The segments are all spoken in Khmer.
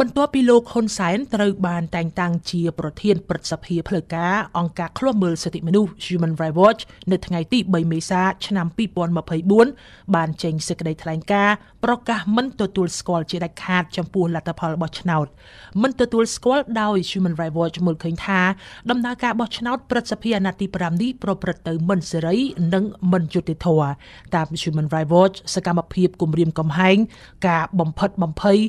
បន្ទាប់ពីលោកហ៊ុនសែនត្រូវបានតែងតាំងជាប្រធានព្រឹទ្ធសភាផ្លូវការអង្គការឃ្លាំមើលសិទ្ធិមនុស្ស Human Rights Watch នៅថ្ងៃទី3មេសា ឆ្នាំ2024បានចេញសេចក្តីថ្លែងការណ៍ប្រកាសមិនទទួលស្គាល់ជាដាច់ខាតចំពោះលទ្ធផលបោះឆ្នោតមិនទទួលស្គាល់ដោយ Human Rights Watch មើលឃើញថា ដំណើរការបោះឆ្នោតព្រឹទ្ធសភាអាណត្តិទី5នេះប្រព្រឹត្តទៅមិនសេរី និងមិនយុត្តិធម៌តាម Human Rights Watch សកម្មភាពគំរាមកំហែង ការបំផិតបំភ័យ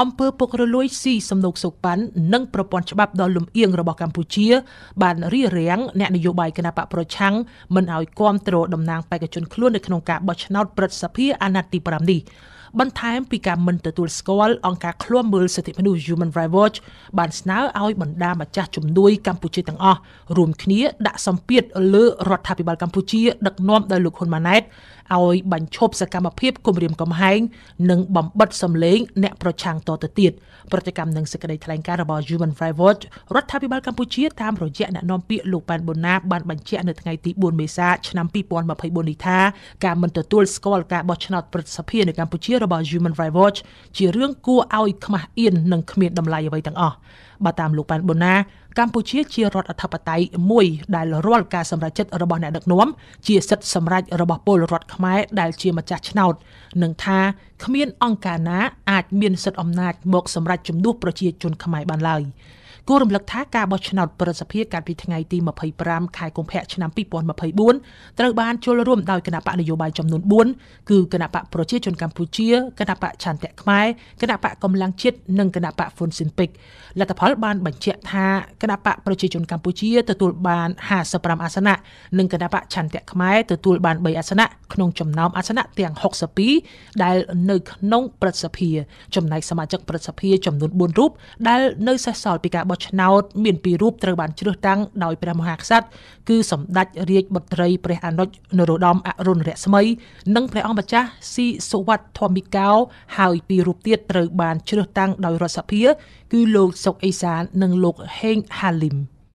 អំពើពុករលលួយស៊ីសំណុកសូប៉ាន់និងប្រព័ន្ធច្បាប់ដ៏លំអៀងរបស់កម្ពុជាបានរារាំងអ្នកនយោបាយគណបកប្រឆាំងមិនឲ្យគ្រប់គ្រងតំណាងបេក្ខជនខ្លួននៅក្នុងការបោះឆ្នោតប្រសិទ្ធភាពអាណត្តិទី5នេះបន្ថែមពីការមិនទទួលស្គាល់អង្គការឃ្លាំមើលសិទ្ធិមនុស្ស Human Rights Watch បានស្នើឲ្យបណ្ដាម្ចាស់ជំនួយកម្ពុជាទាំងអស់រួមគ្នាដាក់សម្ពាធលើរដ្ឋាភិបាលកម្ពុជាដឹកនាំដោយលោកហ៊ុនម៉ាណែតឲ្យបញ្ឈប់សកម្មភាពគម្រាមកំហែង និងបំបិតសម្លេង អ្នកប្រឆាំងតទៅទៀតប្រតិកម្មនឹងសេចក្តីថ្លែងការណ៍របស់ Human Rights Watch រដ្ឋាភិបាលកម្ពុជាតាមរយៈអ្នកនាំពាក្យលោកប៉ែនបូណាបានបញ្ជាក់នៅថ្ងៃទី4មេសាឆ្នាំ2024នេះថាការមិនទទួលស្គាល់ការបោះឆ្នោតប្រសិទ្ធភាពនៅកម្ពុជារបស់ Human Rights Watch ជារឿងគួរឲ្យខ្មាស់អៀននិងគ្មានតម្លៃអ្វីទាំងអស់បើតាមលោកប៉ែនបូណាកម្ពុជាជារដ្ឋអធិបតេយ្យមួយដែលរាល់ការសម្រេចចិត្តរបស់អ្នកដឹកនាំជាសិទ្ធិសម្រេចរបស់ពលរដ្ឋខ្មែរដែលជាម្ចាស់ឆ្នោតនិងថាគ្មានអង្គការណាអាចមានសិទ្ធិអំណាចមកសម្រេចជំនួសប្រជាជនខ្មែរបានឡើយ។គួររំលឹកថាការបោះឆ្នោតប្រសិទ្ធភាពកាលពីថ្ងៃទី25ខែកុម្ភៈឆ្នាំ2024ត្រូវបានចូលរួមដោយគណៈបកនយោបាយចំនួន4គឺគណៈបកប្រជាជនកម្ពុជាគណៈបកឆន្ទៈខ្មែរគណៈបកកម្លាំងជាតិនិងគណៈបកហ្វុនស៊ីនពេកលទ្ធផលបានបញ្ជាក់ថាគណៈបកប្រជាជនកម្ពុជាទទួលបាន55អាសនៈនិងគណៈបកឆន្ទៈខ្មែរទទួលបាន3អាសនៈក្នុងចំណោមអាសនៈទាំង62ដែលនៅក្នុងព្រឹទ្ធសភាចំណែកសមាជិកព្រឹទ្ធសភាចំនួន4រូបដែលនៅសេសសល់ពីការបោះឆ្នោតមានពីររូបត្រូវបានជ្រើសតាំងដោយព្រះមហាក្សត្រគឺសម្ដេចរាជបុត្រីព្រះអនុជនរោត្តមអរុណរស្មីនិងព្រះអង្គម្ចាស់ស៊ីសុវត្ថធម្មិកោហើយពីររូបទៀតត្រូវបានជ្រើសតាំងដោយរដ្ឋសភាគឺលោកសុកអេសាន និងលោកហេងហាលីម